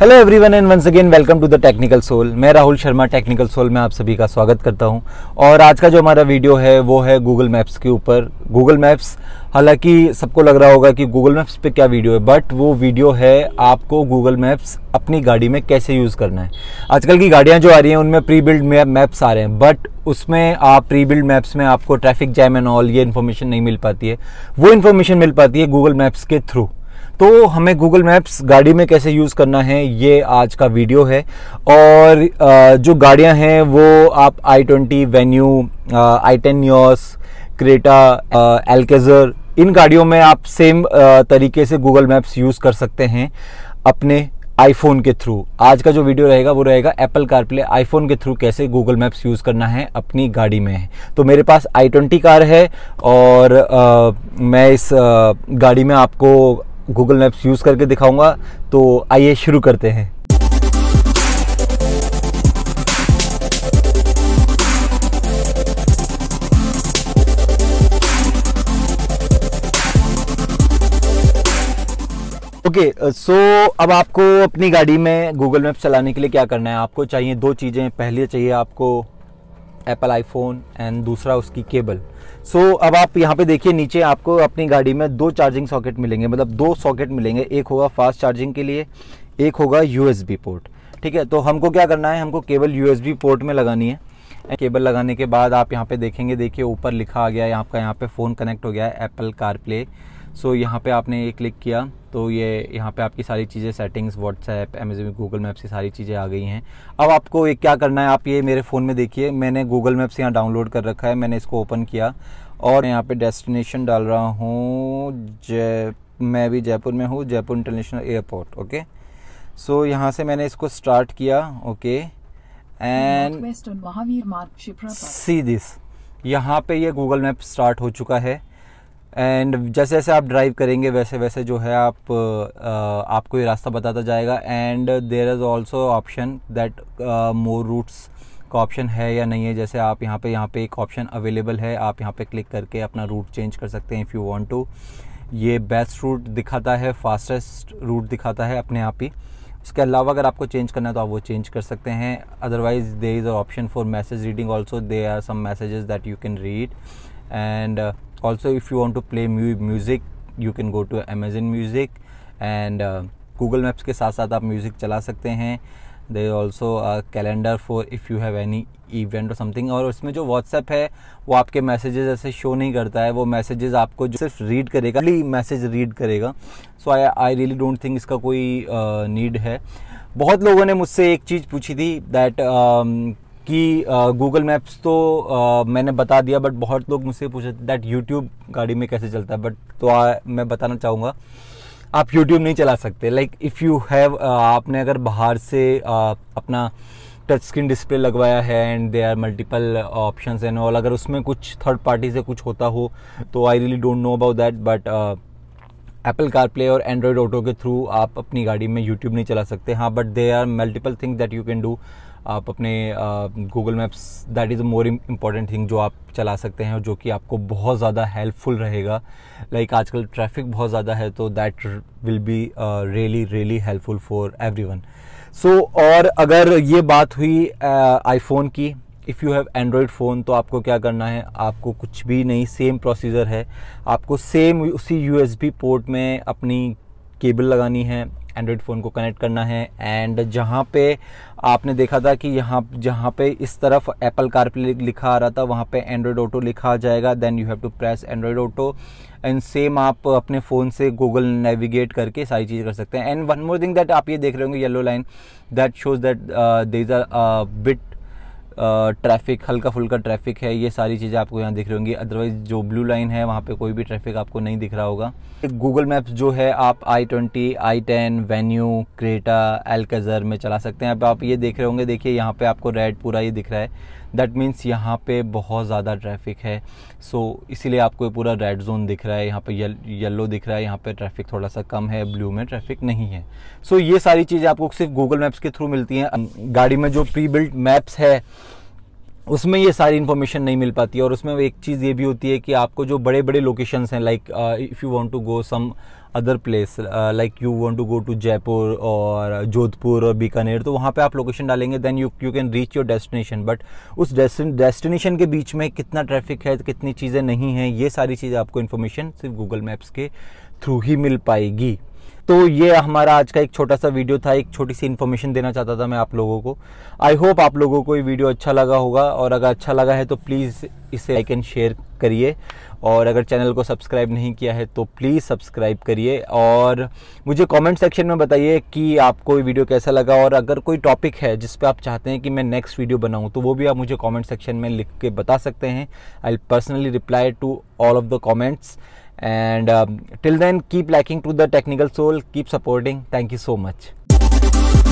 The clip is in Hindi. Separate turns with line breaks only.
hello everyone and once again welcome to the technical soul मैं राहुल शर्मा टेक्निकल सोल में आप सभी का स्वागत करता हूं और आज का जो हमारा वीडियो है वो है गूगल मैप्स के ऊपर गूगल मैप्स हालांकि सबको लग रहा होगा कि गूगल मैप्स पे क्या वीडियो है बट वो वीडियो है आपको गूगल मैप्स अपनी गाड़ी में कैसे यूज़ करना है आजकल की गाड़ियाँ जो आ रही हैं उनमें प्री बिल्ड मैप्स आ रहे हैं बट उसमें आप प्री बिल्ड मैप्स में आपको ट्रैफिक जैम एंड ऑल ये इन्फॉर्मेशन नहीं मिल पाती है वो इन्फॉर्मेशन मिल पाती है गूगल मैप्स के थ्रू तो हमें गूगल मैप्स गाड़ी में कैसे यूज़ करना है ये आज का वीडियो है और जो गाड़ियाँ हैं वो आप I twenty Venue I ten Nios Creta Alcazar इन गाड़ियों में आप सेम तरीके से गूगल मैप्स यूज़ कर सकते हैं अपने आईफोन के थ्रू आज का जो वीडियो रहेगा वो रहेगा एप्पल कारप्ले आईफोन के थ्रू कैसे गूगल मैप्स यूज़ करना है अपनी गाड़ी में तो मेरे पास आई ट्वेंटी कार है और आ, मैं इस आ, गाड़ी में आपको गूगल मैप्स यूज़ करके दिखाऊंगा तो आइए शुरू करते हैं ओके okay, सो so अब आपको अपनी गाड़ी में गूगल मैप चलाने के लिए क्या करना है आपको चाहिए दो चीज़ें पहले चाहिए आपको एप्पल आईफोन एंड दूसरा उसकी केबल सो so, अब आप यहाँ पे देखिए नीचे आपको अपनी गाड़ी में दो चार्जिंग सॉकेट मिलेंगे मतलब दो सॉकेट मिलेंगे एक होगा फास्ट चार्जिंग के लिए एक होगा यू पोर्ट ठीक है तो हमको क्या करना है हमको केबल यू पोर्ट में लगानी है केबल लगाने के बाद आप यहाँ पे देखेंगे देखिए ऊपर लिखा आ गया है आपका यहाँ पे फ़ोन कनेक्ट हो गया है एप्पल कार प्ले सो यहाँ पे आपने ये क्लिक किया तो ये यहाँ पे आपकी सारी चीज़ें settings WhatsApp Amazon Google Maps से सारी चीज़ें आ गई हैं अब आपको ये क्या करना है आप ये मेरे फ़ोन में देखिए मैंने गूगल मैप्स यहाँ डाउनलोड कर रखा है मैंने इसको ओपन किया और यहाँ पे डेस्टिनेशन डाल रहा हूँ जय मैं भी जयपुर में हूँ Jaipur international airport okay so यहाँ से मैंने इसको स्टार्ट किया ओके एंड सी दिस यहाँ पे ये गूगल मैप स्टार्ट हो चुका है एंड जैसे जैसे आप ड्राइव करेंगे वैसे वैसे जो है आप आ, आपको ये रास्ता बताता जाएगा and there is also option that more routes का ऑप्शन है या नहीं है जैसे आप यहाँ पे यहाँ पे एक ऑप्शन अवेलेबल है आप यहाँ पे क्लिक करके अपना रूट चेंज कर सकते हैं इफ़ यू वांट टू ये बेस्ट रूट दिखाता है फास्टेस्ट रूट दिखाता है अपने आप ही उसके अलावा अगर आपको चेंज करना है तो आप वो चेंज कर सकते हैं otherwise there is option for message reading also there are some messages that you can read and also if you want to play music you can go to amazon music and uh, google maps के साथ साथ आप music चला सकते हैं there also calendar for if you have any event और समथिंग और उसमें जो व्हाट्सएप है वो आपके मैसेजेस ऐसे शो नहीं करता है वो मैसेजेस आपको जो सिर्फ रीड करेगा मैसेज रीड करेगा so I I really don't think इसका कोई नीड uh, है बहुत लोगों ने मुझसे एक चीज़ पूछी थी दैट कि गूगल मैप्स तो आ, मैंने बता दिया बट बहुत लोग मुझसे पूछे दैट यूट्यूब गाड़ी में कैसे चलता है बट तो आ, मैं बताना चाहूँगा आप यूट्यूब नहीं चला सकते लाइक इफ़ यू हैव आपने अगर बाहर से आ, अपना टच स्क्रीन डिस्प्ले लगवाया है and there are multiple option and all अगर उसमें कुछ थर्ड पार्टी से कुछ होता हो तो I really don't know about that but Apple CarPlay और एंड्रॉयड ऑटो के थ्रू आप अपनी गाड़ी में यूट्यूब नहीं चला सकते हाँ but there are multiple thing that you can do आप अपने Google Maps that is a more important thing जो आप चला सकते हैं और जो कि आपको बहुत ज़्यादा हेल्पफुल रहेगा लाइक like, आजकल ट्रैफिक बहुत ज़्यादा है तो that will be really really helpful for everyone so और अगर ये बात हुई आईफोन uh, की if you have Android phone तो आपको क्या करना है आपको कुछ भी नहीं सेम प्रोसीजर है आपको सेम उसी यू पोर्ट में अपनी केबल लगानी है एंड्रॉयड फ़ोन को कनेक्ट करना है एंड जहाँ पे आपने देखा था कि यहाँ जहाँ पे इस तरफ एप्पल कार लिखा आ रहा था वहाँ पे एंड्रॉयड ऑटो लिखा आ जाएगा then you have to press Android Auto and same आप अपने फ़ोन से गूगल नेविगेट करके सारी चीज़ कर सकते हैं and one more thing that आप ये देख रहे होंगे yellow line that shows that there is a bit traffic हल्का फुल्का ट्रैफिक है ये सारी चीज़ें आपको यहाँ दिख रही होंगी अदरवाइज़ जो ब्लू लाइन है वहाँ पे कोई भी ट्रैफिक आपको नहीं दिख रहा होगा गूगल मैप्स जो है आप I twenty I ten Venue Creta Alcazar में चला सकते हैं अब आप ये देख रहे होंगे देखिए यहाँ पे आपको रेड पूरा ये दिख रहा है दैट मीन्स यहाँ पे बहुत ज़्यादा ट्रैफिक है सो so, इसीलिए आपको ये पूरा रेड जोन दिख रहा है यहाँ पे यल, येलो दिख रहा है यहाँ पे ट्रैफिक थोड़ा सा कम है ब्लू में ट्रैफिक नहीं है सो so, ये सारी चीज़ें आपको सिर्फ गूगल मैप्स के थ्रू मिलती हैं गाड़ी में जो प्री बिल्ट मैप्स है उसमें ये सारी इन्फॉर्मेशन नहीं मिल पाती है और उसमें एक चीज़ ये भी होती है कि आपको जो बड़े बड़े लोकेशंस हैं like if you want to go some other place like you want to go to Jaipur और जोधपुर और बीकानेर तो वहाँ पे आप लोकेशन डालेंगे then you you can reach your destination but उस डेस्टिनेशन के बीच में कितना ट्रैफिक है कितनी चीज़ें नहीं हैं ये सारी चीज़ें आपको इन्फॉर्मेशन सिर्फ गूगल मैप्स के थ्रू ही मिल पाएगी तो ये हमारा आज का एक छोटा सा वीडियो था एक छोटी सी इन्फॉर्मेशन देना चाहता था मैं आप लोगों को आई होप आप लोगों को ये वीडियो अच्छा लगा होगा और अगर अच्छा लगा है तो प्लीज़ इसे लाइक एंड शेयर करिए और अगर चैनल को सब्सक्राइब नहीं किया है तो प्लीज़ सब्सक्राइब करिए और मुझे कमेंट सेक्शन में बताइए कि आपको ये वीडियो कैसा लगा और अगर कोई टॉपिक है जिस पर आप चाहते हैं कि मैं नेक्स्ट वीडियो बनाऊं तो वो भी आप मुझे कमेंट सेक्शन में लिख के बता सकते हैं I personally reply to all of the comments and um, till then keep liking to the technical soul keep supporting thank you so much